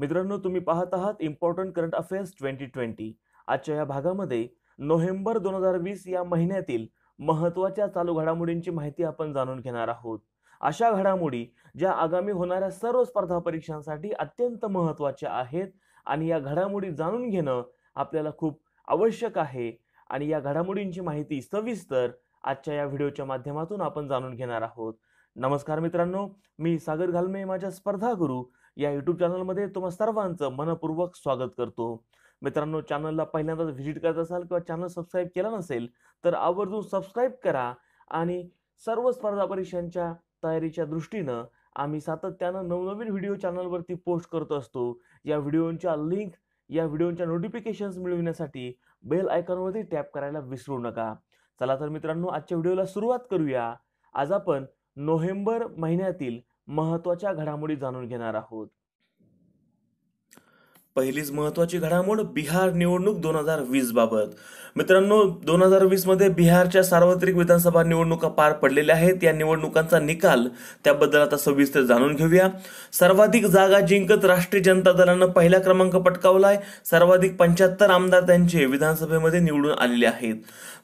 मित्रांनो तुम्ही पाहत आहात important current affairs twenty twenty आजच्या या भागामध्ये नोव्हेंबर दोन हजार वीस या महिन्यातील महत्त्वाच्या चालू घडामोडींची माहिती आपण जाणून घेणार आहोत अशा घडामोडी ज्या आगामी होणाऱ्या सर्व स्पर्धा परीक्षांसाठी अत्यंत महत्त्वाच्या आहेत आणि या घडामोडी जाणून घेणं आपल्याला खूप आवश्यक आहे आणि या घडामोडींची माहिती सविस्तर आजच्या या व्हिडिओच्या माध्यमातून आपण जाणून घेणार आहोत नमस्कार मित्रांनो मी सागर घालमे माझ्या स्पर्धा गुरु या यूट्यूब चॅनलमध्ये तुम्हा सर्वांचं मनपूर्वक स्वागत करतो मित्रांनो चॅनलला पहिल्यांदाच व्हिजिट करत असाल किंवा चॅनल सबस्क्राईब केला नसेल तर आवर्जून सबस्क्राईब करा आणि सर्व स्पर्धा परीक्षांच्या तयारीच्या दृष्टीनं आम्ही सातत्यानं नवनवीन व्हिडिओ चॅनलवरती पोस्ट करत असतो या व्हिडिओंच्या लिंक या व्हिडिओंच्या नोटिफिकेशन्स मिळविण्यासाठी बेल आयकॉनवरती टॅप करायला विसरू नका चला तर मित्रांनो आजच्या व्हिडिओला सुरुवात करूया आज आपण नोव्हेंबर महिन्यातील महत्वाच्या घडामोडी जाणून घेणार आहोत पहिलीच महत्वाची घडामोड बिहार निवडणूक दोन हजार वीस बाबत मित्रांनो दोन हजार वीस मध्ये बिहारच्या सार्वत्रिक विधानसभा निवडणुका पार पडलेल्या आहेत या निवडणुकांचा निकाल त्याबद्दल आता सविस्तर जाणून घेऊया सर्वाधिक जागा जिंकत राष्ट्रीय जनता दलानं पहिला क्रमांक पटकावलाय सर्वाधिक पंच्याहत्तर आमदार त्यांचे विधानसभेमध्ये निवडून आलेले आहेत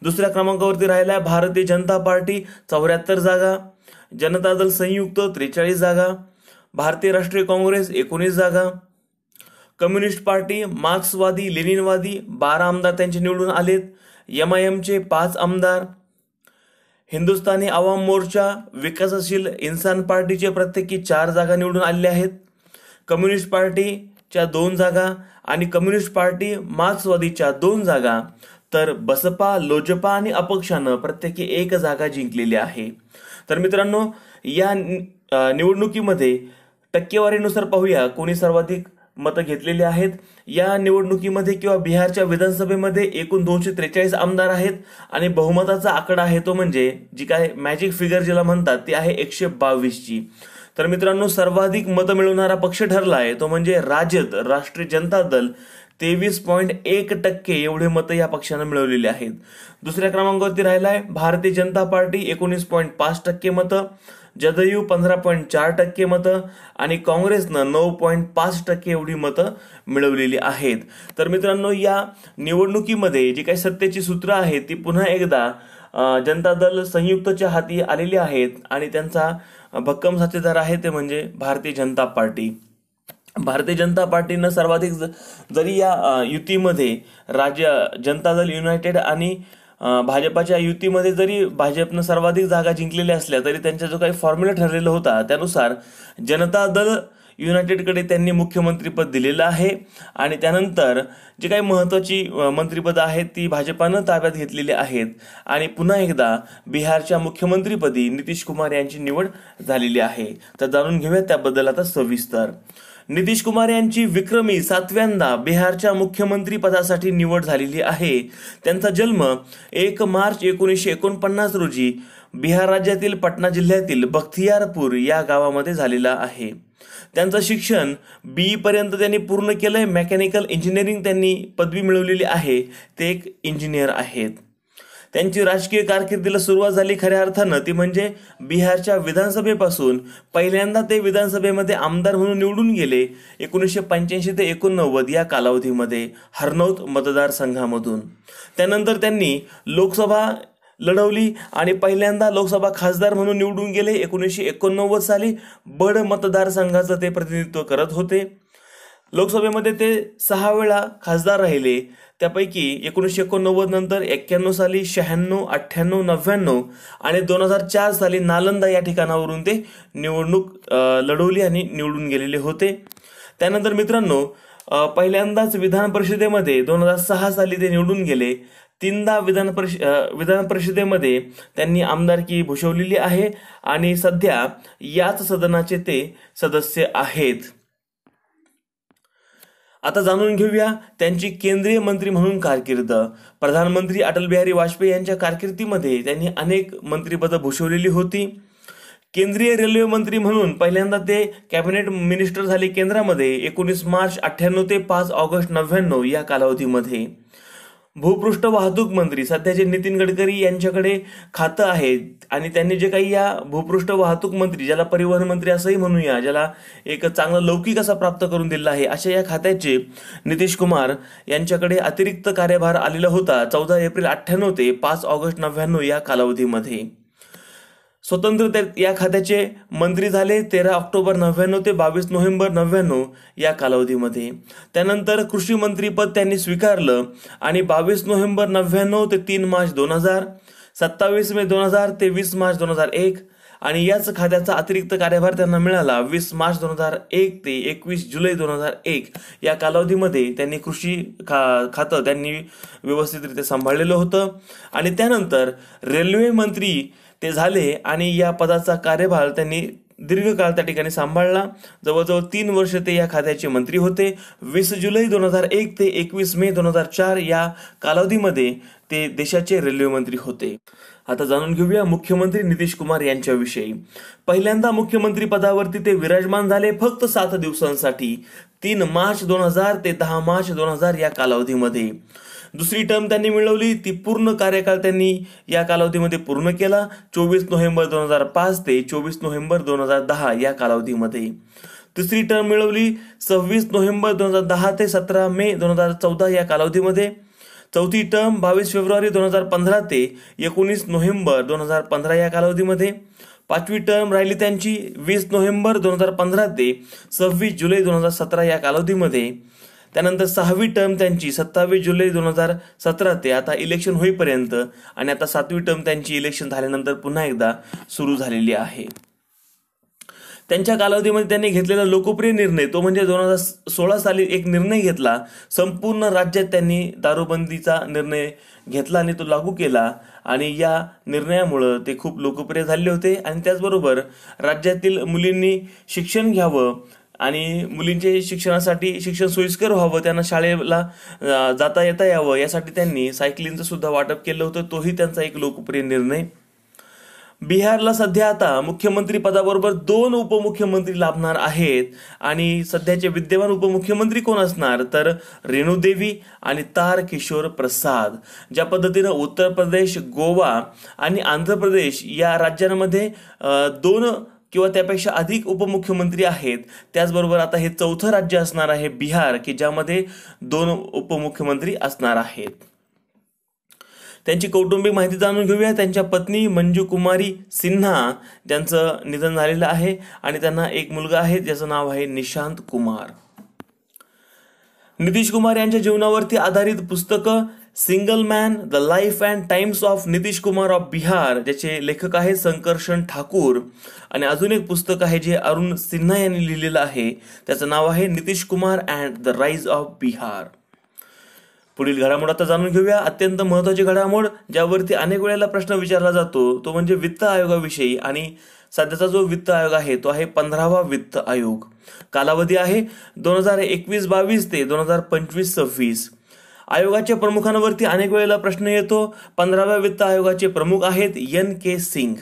दुसऱ्या क्रमांकावरती राहिला भारतीय जनता पार्टी चौऱ्याहत्तर जागा जनता दल संयुक्त त्रेचाळीस जागा भारतीय राष्ट्रीय काँग्रेस एकोणीस जागा कम्युनिस्ट पार्टी मार्क्सवादी लेनिनवादी बारा आमदार त्यांचे निवडून आलेत एम आय एमचे पाच आमदार हिंदुस्थानी आवाम मोर्चा विकासशील इन्सान पार्टीचे प्रत्येकी चार जागा निवडून आलेल्या आहेत कम्युनिस्ट पार्टीच्या दोन जागा आणि कम्युनिस्ट पार्टी मार्क्सवादीच्या दोन जागा तर बसपा लोजपा आणि अपक्षानं प्रत्येकी एक जागा जिंकलेली आहे तर मित्रांनो या निवडणुकीमध्ये टक्केवारीनुसार पाहूया कोणी सर्वाधिक मतं घेतलेली आहेत या निवडणुकीमध्ये किंवा बिहारच्या विधानसभेमध्ये एकूण दोनशे त्रेचाळीस आमदार आहेत आणि बहुमताचा आकडा आहे तो म्हणजे जी काय मॅजिक फिगर जिला म्हणतात ती आहे एकशे बावीसची तर मित्रांनो सर्वाधिक मतं मिळवणारा पक्ष ठरला आहे तो म्हणजे राजद राष्ट्रीय जनता दल तेवीस पॉईंट एक टक्के एवढे मतं या पक्षानं मिळवलेली आहेत दुसऱ्या क्रमांकावरती राहिला आहे भारतीय जनता पार्टी एकोणीस पॉईंट पाच टक्के मतं जदयू पंधरा पॉईंट चार टक्के मतं आणि काँग्रेसनं नऊ पॉईंट पाच टक्के एवढी मतं मिळवलेली आहेत तर मित्रांनो या निवडणुकीमध्ये जी काही सत्तेची सूत्र आहेत ती पुन्हा एकदा जनता दल संयुक्तच्या हाती आलेली आहेत आणि त्यांचा भक्कम साथीदार आहे ते म्हणजे भारतीय जनता पार्टी भारतीय जनता पार्टीनं सर्वाधिक जरी या युतीमध्ये राज्य जनता दल युनायटेड आणि भाजपाच्या युतीमध्ये जरी भाजपनं सर्वाधिक जागा जिंकलेल्या असल्या तरी त्यांचा जो काही फॉर्म्युला ठरलेला होता त्यानुसार जनता दल युनायटेडकडे त्यांनी मुख्यमंत्रीपद दिलेलं आहे आणि त्यानंतर जी काही महत्त्वाची मंत्रीपदं आहेत ती भाजपानं ताब्यात घेतलेली आहेत आणि पुन्हा एकदा बिहारच्या मुख्यमंत्रीपदी नितीश कुमार यांची निवड झालेली आहे तर जाणून घेऊयात त्याबद्दल आता सविस्तर नितीश कुमार यांची विक्रमी सातव्यांदा बिहारच्या मुख्यमंत्री पदासाठी निवड झालेली आहे त्यांचा जन्म एक मार्च एकोणीसशे एकोणपन्नास रोजी बिहार राज्यातील पटना जिल्ह्यातील बख्तियारपूर या गावामध्ये झालेला आहे त्यांचं शिक्षण बी पर्यंत त्यांनी पूर्ण केलंय मेकॅनिकल इंजिनिअरिंग त्यांनी पदवी मिळवलेली आहे ते एक इंजिनियर आहेत त्यांची राजकीय कारकिर्दीला सुरुवात झाली खऱ्या अर्थानं ती म्हणजे बिहारच्या विधानसभेपासून पहिल्यांदा ते विधानसभेमध्ये आमदार म्हणून निवडून गेले एकोणीसशे पंच्याऐंशी ते एकोणनव्वद या कालावधीमध्ये हरनौत मतदारसंघामधून त्यानंतर त्यांनी लोकसभा लढवली आणि पहिल्यांदा लोकसभा खासदार म्हणून निवडून गेले एकोणीसशे एकोणनव्वद साली बड मतदारसंघाचं ते प्रतिनिधित्व करत होते लोकसभेमध्ये ते सहा वेळा खासदार राहिले त्यापैकी एकोणीसशे एकोणनव्वद नंतर एक्क्याण्णव साली शहाण्णव अठ्ठ्याण्णव नव्याण्णव आणि दोन हजार चार साली नालंदा या ठिकाणावरून ते निवडणूक लढवली आणि निवडून गेलेले होते त्यानंतर मित्रांनो पहिल्यांदाच विधान परिषदेमध्ये दोन हजार सहा साली ते निवडून गेले तीनदा विधान परिष विधान परिषदेमध्ये त्यांनी आमदारकी भूषवलेली आहे आणि सध्या याच सदनाचे ते सदस्य आहेत आता जाणून घेऊया त्यांची केंद्रीय मंत्री म्हणून कारकीर्द प्रधानमंत्री अटल बिहारी वाजपेयी यांच्या कारकिर्दीमध्ये त्यांनी अनेक मंत्रीपदं भूषवलेली होती केंद्रीय रेल्वे मंत्री म्हणून पहिल्यांदा ते कॅबिनेट मिनिस्टर झाले केंद्रामध्ये एकोणीस मार्च अठ्ठ्याण्णव ते पाच ऑगस्ट नव्याण्णव या कालावधीमध्ये भूपृष्ठ वाहतूक मंत्री सध्याचे नितीन गडकरी यांच्याकडे खातं आहे आणि त्यांनी जे काही या भूपृष्ठ वाहतूक मंत्री ज्याला परिवहन मंत्री असंही म्हणूया ज्याला एक चांगला लौकिक असा प्राप्त करून दिला आहे अशा या खात्याचे नितीश कुमार यांच्याकडे अतिरिक्त कार्यभार आलेला होता चौदा एप्रिल अठ्ठ्याण्णव ते पाच ऑगस्ट नव्याण्णव या कालावधीमध्ये स्वतंत्र या खात्याचे मंत्री झाले तेरा ऑक्टोबर नव्याण्णव ते बावीस नोव्हेंबर नव्याण्णव या कालावधीमध्ये त्यानंतर कृषी मंत्रीपद त्यांनी स्वीकारलं आणि बावीस नोव्हेंबर नव्याण्णव ते तीन मार्च दोन हजार सत्तावीस मे दोन हजार ते वीस मार्च दोन हजार एक आणि याच खात्याचा अतिरिक्त कार्यभार त्यांना मिळाला वीस मार्च दोन हजार एक ते एकवीस जुलै दोन हजार एक या कालावधीमध्ये त्यांनी कृषी खा खातं त्यांनी व्यवस्थितरित्या सांभाळलेलं होतं आणि त्यानंतर रेल्वे मंत्री ते झाले आणि या पदाचा कार्यभार त्यांनी दीर्घकाळ त्या ठिकाणी सांभाळला जवळजवळ तीन वर्ष ते या खात्याचे मंत्री होते वीस जुलै दोन हजार एक ते एकवीस मे दोन हजार चार या कालावधीमध्ये ते देशाचे रेल्वे मंत्री होते आता जाणून घेऊया मुख्यमंत्री नितीश कुमार यांच्याविषयी पहिल्यांदा मुख्यमंत्री पदावरती ते विराजमान झाले फक्त सात दिवसांसाठी तीन मार्च दोन हजार ते दहा मार्च दोन हजार या कालावधीमध्ये दुसरी टर्म त्यांनी मिळवली ती पूर्ण कार्यकाळ त्यांनी या कालावधीमध्ये पूर्ण केला चोवीस नोव्हेंबर दोन हजार पाच ते चोवीस नोव्हेंबर दोन हजार दहा या कालावधीमध्ये तिसरी टर्म मिळवली सव्वीस नोव्हेंबर दोन हजार दहा ते सतरा मे दोन हजार चौदा या कालावधीमध्ये चौथी टर्म बावीस फेब्रुवारी दोन हजार पंधरा ते एकोणीस नोव्हेंबर दोन हजार पंधरा या कालावधीमध्ये पाचवी टर्म राहिली त्यांची वीस नोव्हेंबर दोन हजार पंधरा ते सव्वीस जुलै दोन हजार सतरा या कालावधीमध्ये त्यानंतर सहावी टर्म त्यांची सत्तावीस जुलै दोन हजार सतरा ते आता इलेक्शन होईपर्यंत आणि आता सातवी टर्म त्यांची इलेक्शन झाल्यानंतर पुन्हा एकदा सुरू झालेली आहे त्यांच्या कालावधीमध्ये त्यांनी घेतलेला लोकप्रिय निर्णय तो म्हणजे दोन हजार सोळा साली एक निर्णय घेतला संपूर्ण राज्यात त्यांनी दारूबंदीचा निर्णय घेतला आणि तो लागू केला आणि या निर्णयामुळं ते खूप लोकप्रिय झाले होते आणि त्याचबरोबर राज्यातील मुलींनी शिक्षण घ्यावं आणि मुलींचे शिक्षणासाठी शिक्षण सोयीस्कर व्हावं त्यांना शाळेला जाता येता यावं यासाठी त्यांनी सायकलिंगचं सुद्धा वाटप केलं होतं तोही त्यांचा एक लोकप्रिय निर्णय बिहारला सध्या आता मुख्यमंत्री पदाबरोबर दोन उपमुख्यमंत्री लाभणार आहेत आणि सध्याचे विद्यमान उपमुख्यमंत्री कोण असणार तर रेणू देवी आणि तार किशोर प्रसाद ज्या पद्धतीनं उत्तर प्रदेश गोवा आणि आंध्र प्रदेश या राज्यांमध्ये दोन किंवा त्यापेक्षा अधिक उपमुख्यमंत्री आहेत त्याचबरोबर आता हे चौथं राज्य असणार आहे बिहार की ज्यामध्ये दोन उपमुख्यमंत्री असणार आहेत त्यांची कौटुंबिक माहिती जाणून घेऊया त्यांच्या पत्नी मंजू कुमारी सिन्हा ज्यांचं निधन झालेलं आहे आणि त्यांना एक मुलगा आहे ज्याचं नाव आहे निशांत कुमार नितीश कुमार यांच्या जीवनावरती आधारित पुस्तकं single man the life and times of Nitish Kumar of Bihar ज्याचे लेखक आहे संकर्षण ठाकूर आणि अजून एक पुस्तक आहे जे अरुण सिन्हा यांनी लिहिलेलं आहे त्याचं नाव आहे Nitish Kumar and the rise of Bihar पुढील घडामोड आता जाणून घेऊया अत्यंत महत्वाची घडामोड ज्यावरती अनेक वेळेला प्रश्न विचारला जातो तो म्हणजे वित्त आयोगाविषयी आणि सध्याचा जो वित्त आयोग आहे तो आहे पंधरावा वित्त आयोग कालावधी आहे दोन हजार एकवीस बावीस ते दोन हजार पंचवीस सव्वीस आयोगाच्या प्रमुखांवरती अनेक वेळेला प्रश्न येतो पंधराव्या वित्त आयोगाचे प्रमुख आहेत एन के सिंग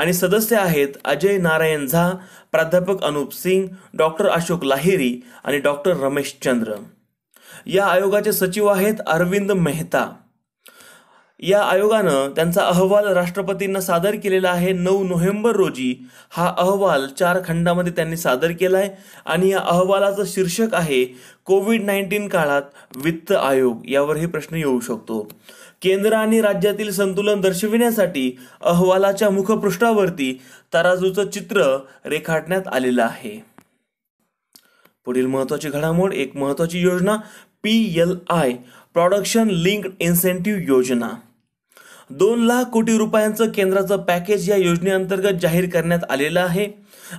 आणि सदस्य आहेत अजय नारायण झा प्राध्यापक अनुप सिंग डॉक्टर अशोक लाहिरी आणि डॉक्टर रमेश चंद्र या आयोगाचे सचिव आहेत अरविंद मेहता या आयोगानं त्यांचा अहवाल राष्ट्रपतींना सादर केलेला आहे नऊ नोव्हेंबर रोजी हा अहवाल चार खंडामध्ये त्यांनी सादर केला आहे आणि या अहवालाचं शीर्षक आहे कोविड नाईन्टीन काळात वित्त आयोग यावरही प्रश्न येऊ शकतो केंद्र आणि राज्यातील संतुलन दर्शविण्यासाठी अहवालाच्या मुखपृष्ठावरती तराजूचं चित्र रेखाटण्यात आलेलं आहे पुढील महत्वाची घडामोड एक महत्त्वाची योजना P L I production linked incentive योजना दोन लाख कोटी रुपयांचं केंद्राचं पॅकेज या योजनेअंतर्गत जाहीर करण्यात आलेलं आहे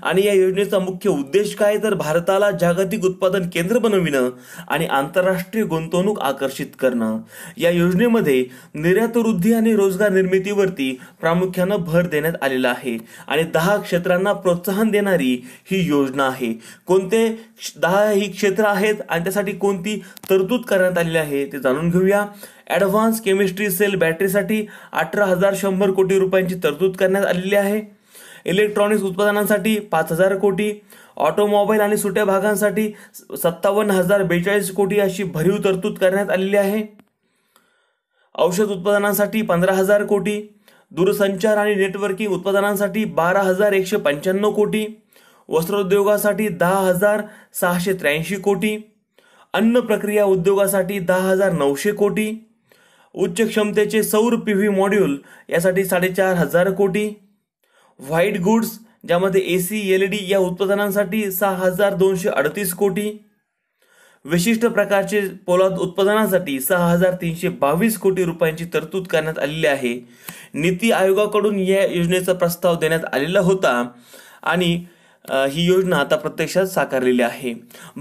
आणि या योजनेचा मुख्य उद्देश काय तर भारताला जागतिक उत्पादन केंद्र बनविणं आणि आंतरराष्ट्रीय गुंतवणूक आकर्षित करणं या योजनेमध्ये निर्यात वृद्धी आणि रोजगार निर्मितीवरती प्रामुख्यानं भर देण्यात आलेला आहे आणि दहा क्षेत्रांना प्रोत्साहन देणारी ही योजना आहे कोणते दहा ही क्षेत्र आहेत आणि त्यासाठी कोणती तरतूद करण्यात आलेली आहे ते जाणून घेऊया ॲडव्हान्स केमिस्ट्री सेल बॅटरीसाठी अठरा हजार शंभर कोटी रुपयांची तरतूद करण्यात आलेली आहे इलेक्ट्रॉनिक्स उत्पादनांसाठी पाच हजार कोटी ऑटोमोबाईल आणि सुट्या भागांसाठी सत्तावन्न हजार बेचाळीस कोटी अशी भरीव तरतूद करण्यात आलेली आहे औषध उत्पादनांसाठी पंधरा हजार कोटी दूरसंचार आणि नेटवर्किंग उत्पादनांसाठी बारा हजार एकशे पंच्याण्णव कोटी वस्त्रोद्योगासाठी दहा हजार सहाशे त्र्याऐंशी कोटी अन्न प्रक्रिया उद्योगासाठी दहा हजार नऊशे कोटी उच्च क्षमतेचे सौर पी व्ही मॉड्यूल यासाठी साडेचार हजार कोटी व्हाईट गुड्स ज्यामध्ये ए सी एल डी या उत्पादनांसाठी सहा हजार दोनशे अडतीस कोटी विशिष्ट प्रकारचे पोलाद उत्पादनासाठी सहा हजार तीनशे बावीस कोटी रुपयांची तरतूद करण्यात आलेली आहे नीती आयोगाकडून या योजनेचा प्रस्ताव देण्यात आलेला होता आणि ही योजना आता प्रत्यक्षात साकारलेली आहे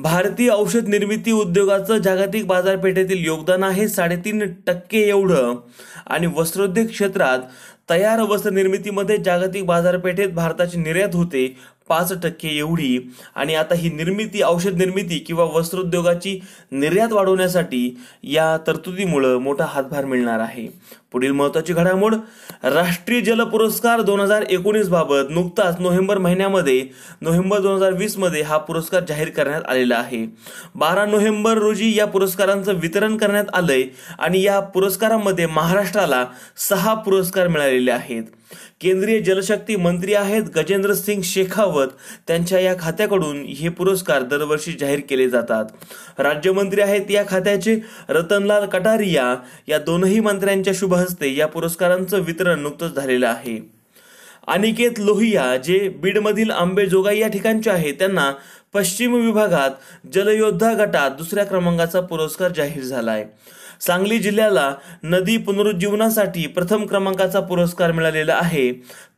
भारतीय औषध निर्मिती उद्योगाचं जागतिक बाजारपेठेतील योगदान आहे साडेतीन टक्के एवढं आणि वस्त्रोद्योग क्षेत्रात तयार वस्त्र निर्मितीमध्ये जागतिक बाजारपेठेत भारताची निर्यात होते पाच टक्के एवढी आणि आता ही निर्मिती औषध निर्मिती किंवा वस्त्रोद्योगाची निर्यात वाढवण्यासाठी या तरतुदीमुळं मोठा हातभार मिळणार आहे पुढील महत्वाची घडामोड राष्ट्रीय जल पुरस्कार दोन हजार एकोणीस बाबत नुकताच नोव्हेंबर महिन्यामध्ये नोव्हेंबर दोन हजार वीस मध्ये हा पुरस्कार जाहीर करण्यात आलेला आहे बारा नोव्हेंबर रोजी या पुरस्कारांचं वितरण करण्यात आलंय आणि या पुरस्कारांमध्ये महाराष्ट्राला सहा पुरस्कार मिळालेले आहेत केंद्रीय जलशक्ती मंत्री आहेत गजेंद्र सिंग शेखावत त्यांच्या या खात्याकडून हे पुरस्कार दरवर्षी जाहीर केले जातात राज्यमंत्री आहेत या खात्याचे रतनलाल कटारिया या दोनही मंत्र्यांच्या शुभ हस्ते या पुरस्कारांचं वितरण नुकतंच झालेलं आहे अनिकेत लोहिया जे बीडमधील आंबेजोगाई या ठिकाणचे आहे त्यांना पश्चिम विभागात जलयोद्धा गटात दुसऱ्या क्रमांकाचा पुरस्कार जाहीर झाला आहे सांगली जिल्ह्याला नदी पुनरुज्जीवनासाठी प्रथम क्रमांकाचा पुरस्कार मिळालेला आहे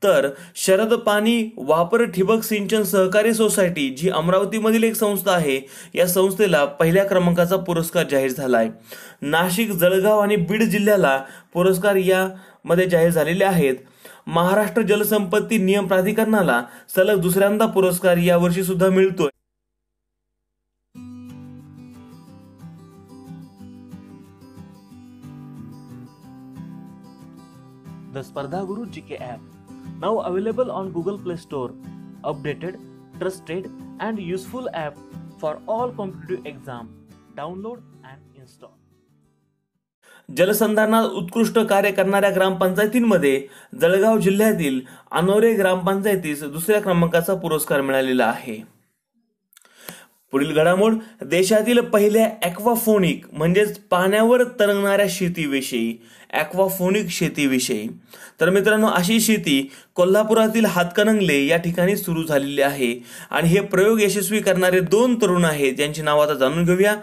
तर शरद पाणी वापर ठिबक सिंचन सहकारी सोसायटी जी अमरावतीमधील एक संस्था आहे या संस्थेला पहिल्या क्रमांकाचा पुरस्कार जाहीर झाला आहे नाशिक जळगाव आणि बीड जिल्ह्याला पुरस्कार यामध्ये जाहीर झालेले आहेत महाराष्ट्र जलसंपत्ती नियम प्राधिकरणाला सलग दुसऱ्यांदा पुरस्कार यावर्षी सुद्धा मिळतोय स्पर्धा गुरु Guru GK app. Now available on Google Play Store. Updated, trusted, and useful app for all competitive exam. Download and install. जलसंधारणात उत्कृष्ट कार्य करणाऱ्या ग्रामपंचायतींमध्ये जळगाव जिल्ह्यातील अनोरे ग्रामपंचायतीस दुसऱ्या क्रमांकाचा पुरस्कार मिळालेला आहे पुढील घडामोड देशातील पहिल्या ऍक्वाफोनिक म्हणजेच पाण्यावर तरंगणाऱ्या शेतीविषयी ॲक्वाफोनिक शेतीविषयी तर मित्रांनो अशी शेती कोल्हापुरातील हातकणंगले या ठिकाणी सुरू झालेली आहे आणि हे प्रयोग यशस्वी करणारे दोन तरुण आहेत ज्यांची नाव आता जाणून घेऊया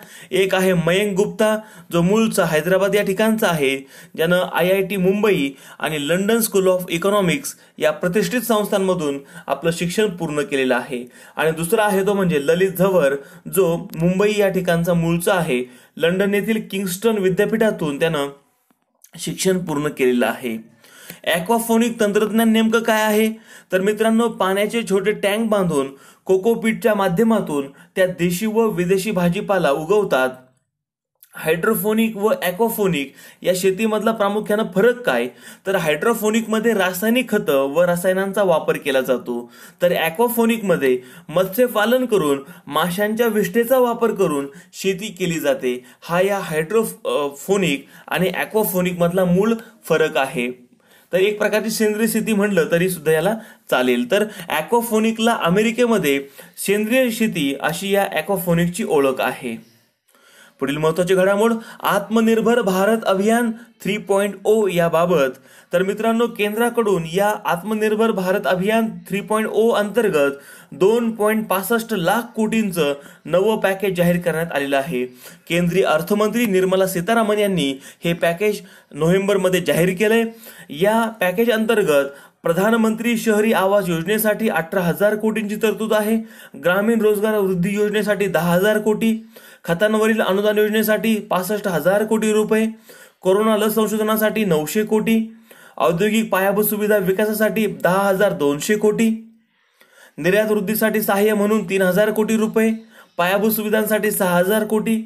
एक आहे मयंक गुप्ता जो मूळचा हैदराबाद या ठिकाणचा आहे ज्यानं आय आय टी मुंबई आणि लंडन स्कूल ऑफ इकॉनॉमिक्स या प्रतिष्ठित संस्थांमधून आपलं शिक्षण पूर्ण केलेलं आहे आणि दुसरा आहे तो म्हणजे ललित झवर जो मुंबई या ठिकाणचा मूळचा आहे लंडन येथील किंगस्टन विद्यापीठातून त्यानं शिक्षण पूर्ण केलेलं आहे ॲक्वाफोनिक तंत्रज्ञान नेमकं काय आहे तर मित्रांनो पाण्याचे छोटे टँक बांधून कोकोपीटच्या माध्यमातून त्या देशी व विदेशी भाजीपाला उगवतात हायड्रोफोनिक व ॲक्वाफोनिक या शेतीमधला प्रामुख्यानं फरक काय तर हायड्रोफोनिकमध्ये रासायनिक खतं व रसायनांचा वापर केला जातो तर ॲक्वाफोनिकमध्ये मत्स्यपालन करून माशांच्या विष्ठेचा वापर करून शेती केली जाते हा या हायड्रोफोनिक आणि ॲक्वाफोनिकमधला मूळ फरक आहे तर एक प्रकारची सेंद्रिय शेती म्हटलं तरी सुद्धा याला चालेल तर ॲक्वाफोनिकला अमेरिकेमध्ये सेंद्रिय शेती अशी या ॲक्वाफोनिकची ओळख आहे पुढील महत्वाची घडामोड आत्मनिर्भर भारत अभियान थ्री पॉईंट ओ याबाबत तर मित्रांनो केंद्राकडून या आत्मनिर्भर भारत अभियान थ्री पॉईंट ओ अंतर्गत दोन पॉईंट पासष्ट लाख कोटींचं नवं पॅकेज जाहीर करण्यात आलेलं आहे केंद्रीय अर्थमंत्री निर्मला सीतारामन यांनी हे पॅकेज नोव्हेंबरमध्ये जाहीर केलंय या पॅकेज अंतर्गत प्रधानमंत्री शहरी आवास योजनेसाठी अठरा हजार कोटींची तरतूद आहे ग्रामीण रोजगार वृद्धी योजनेसाठी दहा हजार कोटी खतांवरील अनुदान योजनेसाठी पासष्ट हजार कोटी रुपये कोरोना लस संशोधनासाठी नऊशे कोटी औद्योगिक पायाभूत सुविधा विकासासाठी दहा हजार दोनशे कोटी निर्यात वृद्धीसाठी सहाय्य म्हणून तीन हजार कोटी रुपये पायाभूत सुविधांसाठी सहा हजार कोटी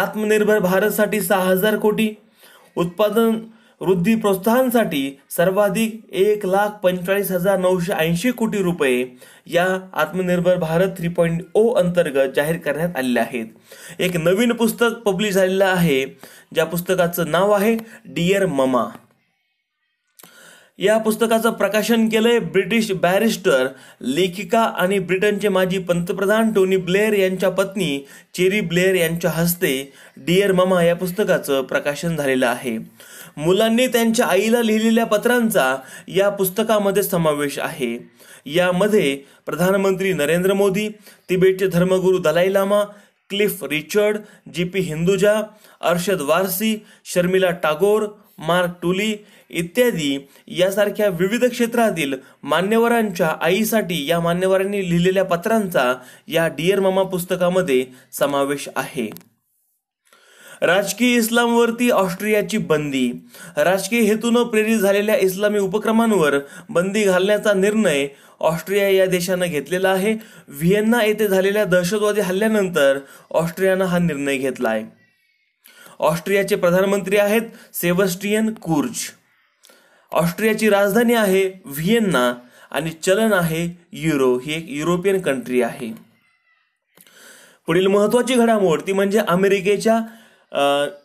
आत्मनिर्भर भारतसाठी सहा हजार कोटी उत्पादन वृद्धी प्रोत्साहनसाठी सर्वाधिक एक लाख पंचेचाळीस हजार नऊशे ऐंशी कोटी रुपये या आत्मनिर्भर भारत थ्री पॉईंट ओ अंतर्गत जाहीर करण्यात आलेले आहेत एक नवीन पुस्तक पब्लिश झालेलं आहे ज्या पुस्तकाचं नाव आहे डियर ममा या पुस्तकाचं प्रकाशन केलंय ब्रिटिश बॅरिस्टर लेखिका आणि ब्रिटनचे माजी पंतप्रधान टोनी ब्लेअर यांच्या पत्नी चेरी ब्लेअर यांच्या हस्ते डिअर ममा या पुस्तकाचं प्रकाशन झालेलं आहे मुलांनी त्यांच्या आईला लिहिलेल्या पत्रांचा या पुस्तकामध्ये समावेश आहे यामध्ये प्रधानमंत्री नरेंद्र मोदी तिबेटचे धर्मगुरू Dalai Lama Cliff Richard G P Hinduja Arshad Warsi Sharmila Tagore Mark Tully इत्यादी यासारख्या विविध क्षेत्रातील मान्यवरांच्या आईसाठी या मान्यवरांनी लिहिलेल्या पत्रांचा या डिअर मामा पुस्तकामध्ये समावेश आहे राजकीय इस्लामवरती ऑस्ट्रियाची बंदी राजकीय हेतूनं प्रेरित झालेल्या इस्लामी उपक्रमांवर बंदी घालण्याचा निर्णय ऑस्ट्रिया या देशानं घेतलेला आहे व्हिएन्ना येथे झालेल्या दहशतवादी हल्ल्यानंतर ऑस्ट्रियानं हा निर्णय घेतला आहे ऑस्ट्रियाचे प्रधानमंत्री आहेत सेबस्टियन कुर्ज ऑस्ट्रियाची राजधानी आहे व्हिएन्ना आणि चलन आहे युरो ही एक युरोपियन कंट्री आहे पुढील महत्त्वाची घडामोड ती म्हणजे अमेरिकेच्या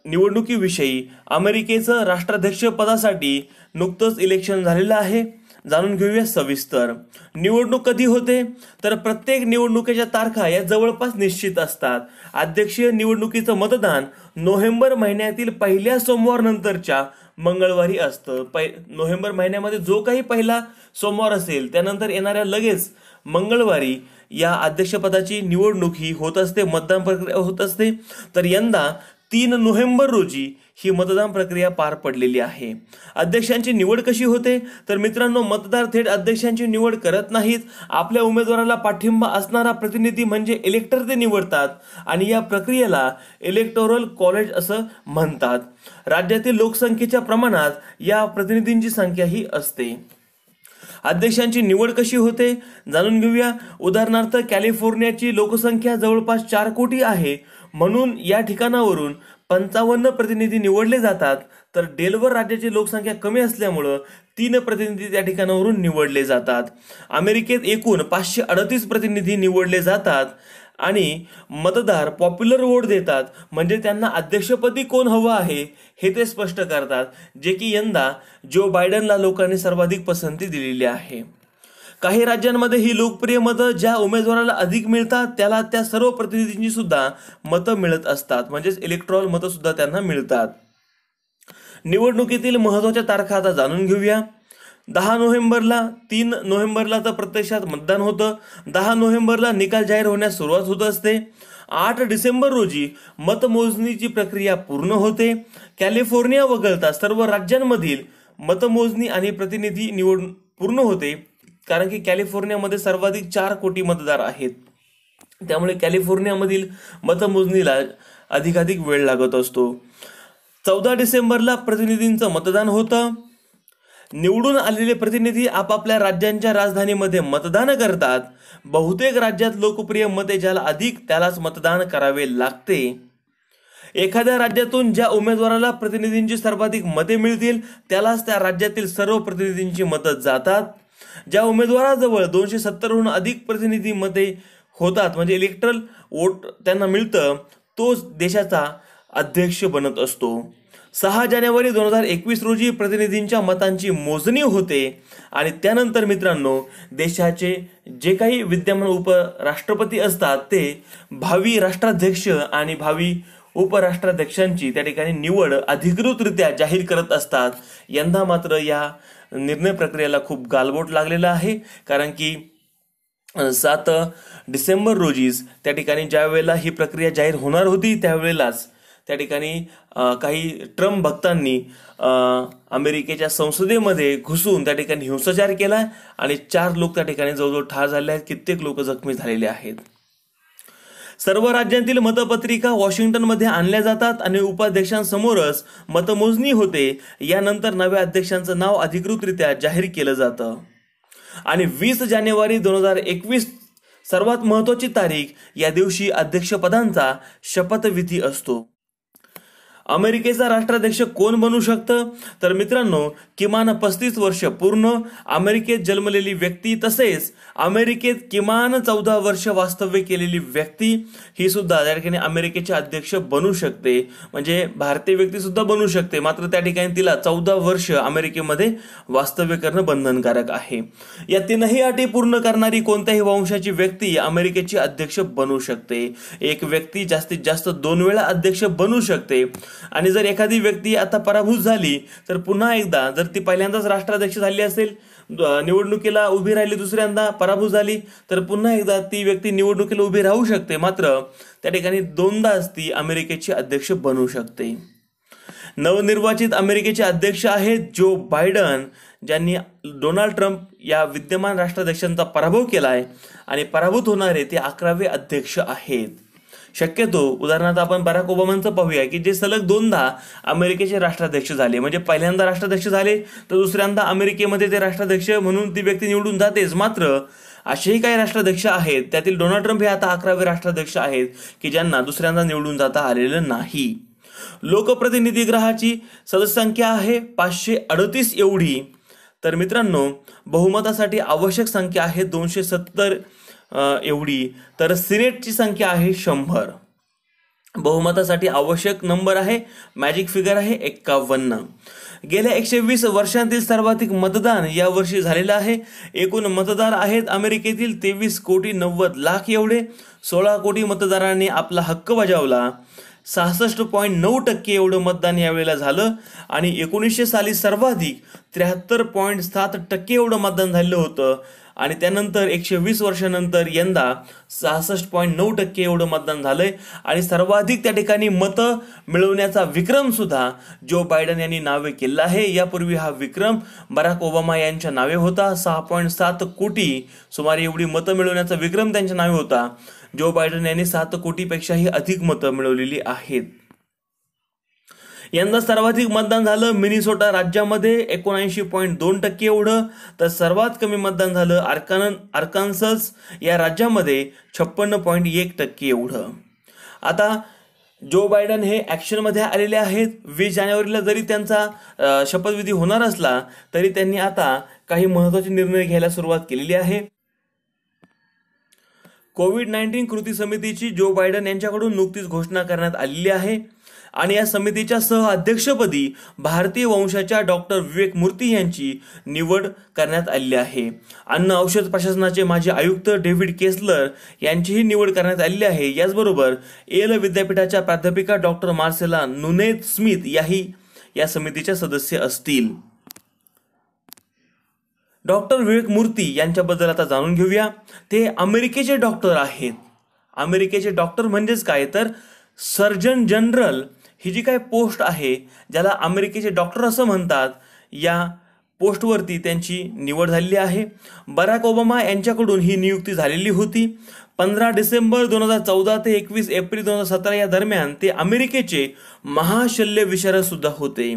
निवडणुकीविषयी अमेरिकेचं पदासाठी नुकतंच इलेक्शन झालेलं आहे जाणून घेऊया सविस्तर निवडणूक कधी होते तर प्रत्येक निवडणुकीच्या तारखा या जवळपास निश्चित असतात अध्यक्षीय निवडणुकीचं मतदान नोव्हेंबर महिन्यातील पहिल्या सोमवारनंतरच्या मंगळवारी असतं पै नोव्हेंबर महिन्यामध्ये जो काही पहिला सोमवार असेल त्यानंतर येणाऱ्या लगेच मंगळवारी या अध्यक्षपदाची निवडणूक ही होत असते मतदान प्रक्रिया होत असते तर यंदा तीन नोव्हेंबर रोजी ही मतदान प्रक्रिया पार पडलेली आहे अध्यक्षांची निवड कशी होते तर मित्रांनो मतदार थेट अध्यक्षांची निवड करत नाहीत आपल्या उमेदवाराला पाठिंबा असणारा प्रतिनिधी म्हणजे इलेक्टर ते निवडतात आणि या प्रक्रियेला इलेक्टोरल कॉलेज असं म्हणतात राज्यातील लोकसंख्येच्या प्रमाणात या प्रतिनिधींची संख्या ही असते अध्यक्षांची निवड कशी होते जाणून घेऊया उदाहरणार्थ कॅलिफोर्नियाची लोकसंख्या जवळपास चार कोटी आहे म्हणून या ठिकाणावरून पंचावन्न प्रतिनिधी निवडले जातात तर डेलवर राज्याची लोकसंख्या कमी असल्यामुळं तीन प्रतिनिधी त्या ठिकाणावरून निवडले जातात अमेरिकेत एकूण पाचशे अडतीस प्रतिनिधी निवडले जातात आणि मतदार पॉप्युलर वोट देतात म्हणजे त्यांना अध्यक्षपदी कोण हवं आहे हे ते स्पष्ट करतात जे की यंदा जो बायडनला लोकांनी सर्वाधिक पसंती दिलेली आहे काही राज्यांमध्ये ही लोकप्रिय मतं ज्या उमेदवाराला अधिक मिळतात त्याला त्या सर्व प्रतिनिधींची सुद्धा मतं मिळत असतात म्हणजेच इलेक्ट्रॉल मतं सुद्धा त्यांना मिळतात निवडणुकीतील महत्वाच्या तारखा आता जाणून घेऊया दहा नोव्हेंबरला तीन नोव्हेंबरला तर प्रत्यक्षात मतदान होतं दहा नोव्हेंबरला निकाल जाहीर होण्यास सुरुवात होत असते आठ डिसेंबर रोजी मतमोजणीची प्रक्रिया पूर्ण होते कॅलिफोर्निया वगळता सर्व राज्यांमधील मतमोजणी आणि प्रतिनिधी निवड पूर्ण होते कारण की कॅलिफोर्नियामध्ये सर्वाधिक चार कोटी मतदार आहेत त्यामुळे कॅलिफोर्नियामधील मतमोजणीला अधिकाधिक वेळ लागत असतो चौदा डिसेंबरला प्रतिनिधींचं मतदान होतं निवडून आलेले प्रतिनिधी आपापल्या राज्यांच्या राजधानीमध्ये मतदान करतात बहुतेक राज्यात लोकप्रिय मते ज्याला अधिक त्यालाच मतदान करावे लागते एखाद्या राज्यातून ज्या उमेदवाराला प्रतिनिधींची सर्वाधिक मते मिळतील त्यालाच त्या राज्यातील सर्व प्रतिनिधींची मतं जातात ज्या उमेदवाराजवळ दोनशे सत्तरहून अधिक प्रतिनिधी मते होतात म्हणजे इलेक्ट्रल वोट त्यांना मिळतं तोच देशाचा अध्यक्ष बनत असतो सहा जानेवारी दोन हजार एकवीस रोजी प्रतिनिधींच्या मतांची मोजणी होते आणि त्यानंतर मित्रांनो देशाचे जे काही विद्यमान उपराष्ट्रपती असतात ते भावी राष्ट्राध्यक्ष आणि भावी उपराष्ट्राध्यक्षांची त्या ठिकाणी निवड अधिकृतरित्या जाहीर करत असतात यंदा मात्र या निर्णय प्रक्रियेला खूप गालबोट लागलेला आहे कारण की सात डिसेंबर रोजीच त्या ठिकाणी ज्या वेळेला ही प्रक्रिया जाहीर होणार होती त्यावेळेलाच त्या ठिकाणी काही ट्रम्प भक्तांनी अमेरिकेच्या संसदेमध्ये घुसून त्या ठिकाणी हिंसाचार केला आणि चार लोक त्या ठिकाणी जवळजवळ ठार झाले आहेत कित्येक लोक जखमी झालेले आहेत सर्व राज्यांतील मतपत्रिका वॉशिंग्टनमध्ये आणल्या जातात आणि उपाध्यक्षांसमोरच मतमोजणी होते यानंतर नव्या अध्यक्षांचं नाव अधिकृतरित्या जाहीर केलं जातं आणि वीस जानेवारी दोन हजार एकवीस सर्वात महत्त्वाची तारीख या दिवशी अध्यक्षपदांचा शपथविधी असतो अमेरिकेचा राष्ट्राध्यक्ष कोण बनू शकतं तर मित्रांनो किमान पस्तीस वर्ष पूर्ण अमेरिकेत जन्मलेली व्यक्ती तसेच अमेरिकेत किमान चौदा वर्ष वास्तव्य केलेली व्यक्ती ही सुद्धा त्या ठिकाणी अमेरिकेचे अध्यक्ष बनू शकते म्हणजे भारतीय व्यक्ती सुद्धा बनू शकते मात्र त्या ठिकाणी तिला चौदा वर्ष अमेरिकेमध्ये वास्तव्य करणं बंधनकारक आहे या तीनही अटी पूर्ण करणारी कोणत्याही वंशाची व्यक्ती अमेरिकेची अध्यक्ष बनू शकते एक व्यक्ती जास्तीत जास्त दोन वेळा अध्यक्ष बनू शकते आणि जर एखादी व्यक्ती आता पराभूत झाली तर पुन्हा एकदा जर ती पहिल्यांदाच राष्ट्राध्यक्ष झाली असेल निवडणुकीला उभी राहिली दुसऱ्यांदा पराभूत झाली तर पुन्हा एकदा ती व्यक्ती निवडणुकीला उभी राहू शकते मात्र त्या ठिकाणी दोनदाच ती अमेरिकेची अध्यक्ष बनू शकते नवनिर्वाचित अमेरिकेचे अध्यक्ष आहेत जो बायडन ज्यांनी डोनाल्ड ट्रम्प या विद्यमान राष्ट्राध्यक्षांचा पराभव केला आहे आणि पराभूत होणारे ते अकरावे अध्यक्ष आहेत शक्यतो उदाहरणार्थ आपण बराक ओबामांचं पाहूया की जे सलग दोनदा अमेरिकेचे राष्ट्राध्यक्ष झाले म्हणजे पहिल्यांदा राष्ट्राध्यक्ष झाले तर दुसऱ्यांदा अमेरिकेमध्ये ते राष्ट्राध्यक्ष म्हणून ती व्यक्ती निवडून जातेच मात्र असेही काही राष्ट्राध्यक्ष आहेत त्यातील डोनाल्ड ट्रम्प हे आता अकरावे राष्ट्राध्यक्ष आहेत की ज्यांना दुसऱ्यांदा निवडून जाता आलेलं नाही लोकप्रतिनिधी ग्रहाची सदस्यसंख्या आहे पाचशे अडतीस एवढी तर मित्रांनो बहुमतासाठी आवश्यक संख्या आहे दोनशे सत्तर एवढी तर सिनेटची संख्या आहे शंभर बहुमतासाठी आवश्यक नंबर आहे मॅजिक फिगर आहे एक्कावन्न गेल्या एकशे वीस वर्षांतील सर्वाधिक मतदान यावर्षी झालेलं आहे एकूण मतदार आहेत अमेरिकेतील तेवीस कोटी नव्वद लाख एवढे सोळा कोटी मतदारांनी आपला हक्क बजावला सहासष्ट पॉईंट नऊ टक्के एवढं मतदान यावेळेला झालं आणि एकोणीसशे साली सर्वाधिक त्र्याहत्तर पॉईंट सात टक्के एवढं मतदान झालेलं होतं आणि त्यानंतर एकशे वीस वर्षानंतर यंदा सहासष्ट पॉईंट नऊ टक्के एवढं मतदान झालंय आणि सर्वाधिक त्या ठिकाणी मतं मिळवण्याचा विक्रम सुद्धा जो बायडन यांनी नावे केला आहे यापूर्वी हा विक्रम बराक ओबामा यांच्या नावे होता सहा पॉईंट सात कोटी सुमारे एवढी मतं मिळवण्याचा विक्रम त्यांच्या नावे होता जो बायडन यांनी सात कोटीपेक्षाही अधिक मतं मिळवलेली आहेत यंदा सर्वाधिक मतदान झालं मिनिसोटा राज्यामध्ये एकोणऐंशी पॉईंट दोन टक्के एवढं तर सर्वात कमी मतदान झालं आर्कान आर्कान्सस या राज्यामध्ये छप्पन्न पॉईंट एक टक्के एवढं आता जो बायडन हे ॲक्शनमध्ये आलेले आहेत वीस जानेवारीला जरी त्यांचा शपथविधी होणार असला तरी त्यांनी आता काही महत्त्वाचे निर्णय घ्यायला सुरुवात केलेली आहे कोविड नाईन्टीन कृती समितीची जो बायडन यांच्याकडून नुकतीच घोषणा करण्यात आलेली आहे आणि या समितीच्या सह अध्यक्षपदी भारतीय वंशाच्या डॉक्टर विवेक मूर्ती यांची निवड करण्यात आली आहे अन्न औषध प्रशासनाचे माजी आयुक्त डेव्हिड केसलर यांचीही निवड करण्यात आली आहे याचबरोबर एल विद्यापीठाच्या प्राध्यापिका डॉक्टर मार्सेला नुनेद स्मिथ याही या समितीच्या सदस्य असतील डॉक्टर विवेक मूर्ती यांच्याबद्दल आता जाणून घेऊया ते अमेरिकेचे डॉक्टर आहेत अमेरिकेचे डॉक्टर म्हणजेच काय तर सर्जन जनरल ही जी काय पोस्ट आहे ज्याला अमेरिकेचे डॉक्टर असं म्हणतात या पोस्टवरती त्यांची निवड झालेली आहे बराक ओबामा यांच्याकडून ही नियुक्ती झालेली होती पंधरा डिसेंबर दोन हजार चौदा ते एकवीस एप्रिल दोन हजार सतरा या दरम्यान ते अमेरिकेचे महाशल्य विशारदसुद्धा सुद्धा होते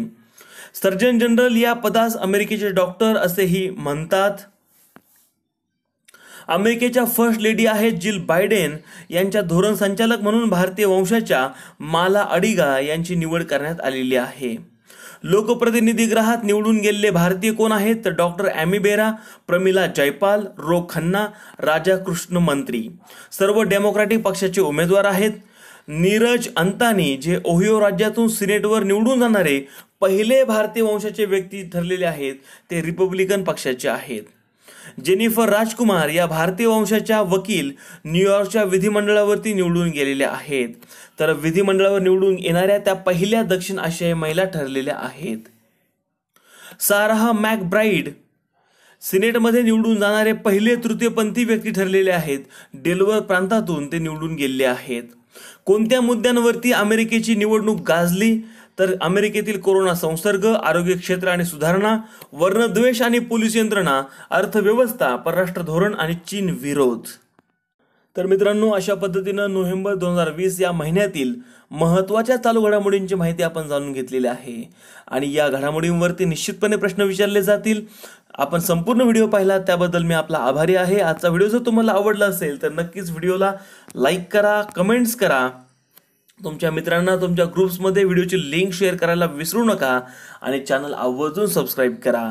सर्जन जनरल या पदास अमेरिकेचे डॉक्टर असेही म्हणतात अमेरिकेच्या फर्स्ट लेडी आहेत जिल बायडेन यांच्या धोरण संचालक म्हणून भारतीय वंशाच्या माला अडिगा यांची निवड करण्यात आलेली आहे लोकप्रतिनिधी निवडून गेलेले भारतीय कोण आहेत तर डॉक्टर ॲमी प्रमिला जयपाल रो खन्ना राजा कृष्ण मंत्री सर्व डेमोक्रॅटिक पक्षाचे उमेदवार आहेत नीरज अंतानी जे ओहियो राज्यातून सिनेटवर निवडून जाणारे पहिले भारतीय वंशाचे व्यक्ती ठरलेले आहेत ते रिपब्लिकन पक्षाचे आहेत जेनिफर राजकुमार या भारतीय वंशाच्या वकील न्यूयॉर्कच्या विधिमंडळावरती निवडून गेलेल्या आहेत तर विधिमंडळावर निवडून येणाऱ्या त्या पहिल्या दक्षिण आशियाई महिला ठरलेल्या आहेत मॅक ब्राईड सिनेटमध्ये निवडून जाणारे पहिले तृतीयपंथी व्यक्ती ठरलेले आहेत डेलवर प्रांतातून ते निवडून गेलेले आहेत कोणत्या मुद्द्यांवरती अमेरिकेची निवडणूक गाजली तर अमेरिकेतील कोरोना संसर्ग आरोग्य क्षेत्र आणि सुधारणा वर्णद्वेष आणि पोलीस यंत्रणा अर्थव्यवस्था परराष्ट्र धोरण आणि चीन विरोध तर मित्रांनो अशा पद्धतीनं नोव्हेंबर दोन हजार वीस या महिन्यातील महत्त्वाच्या चालू घडामोडींची माहिती आपण जाणून घेतलेली आहे आणि या घडामोडींवरती निश्चितपणे प्रश्न विचारले जातील आपण संपूर्ण व्हिडिओ पाहिला त्याबद्दल मी आपला आभारी आहे आजचा व्हिडिओ जर तुम्हाला आवडला असेल तर नक्कीच व्हिडिओला लाईक करा कमेंट्स करा तुमच्या मित्रांना तुमच्या ग्रुप्समध्ये व्हिडिओची लिंक शेअर करायला विसरू नका आणि चॅनल आवर्जून सबस्क्राईब करा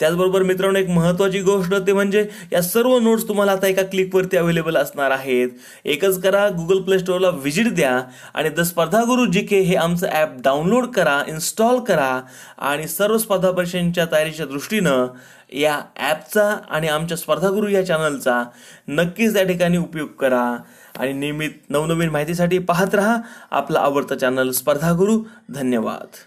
त्याचबरोबर मित्रांनो एक महत्त्वाची गोष्ट ते म्हणजे या सर्व नोट्स तुम्हाला आता एका क्लिकवरती अवेलेबल असणार आहेत एकच करा गुगल प्ले स्टोअरला व्हिजिट द्या आणि द स्पर्धा गुरु जी के हे आमचं ॲप डाउनलोड करा इन्स्टॉल करा आणि सर्व स्पर्धा परीक्षांच्या तयारीच्या दृष्टीनं या ॲपचा आणि आमच्या स्पर्धागुरू या चॅनलचा नक्कीच त्या ठिकाणी उपयोग करा आणि नियमित नवनवीन माहितीसाठी पाहत रहा आपला आवडता चॅनल स्पर्धा गुरु धन्यवाद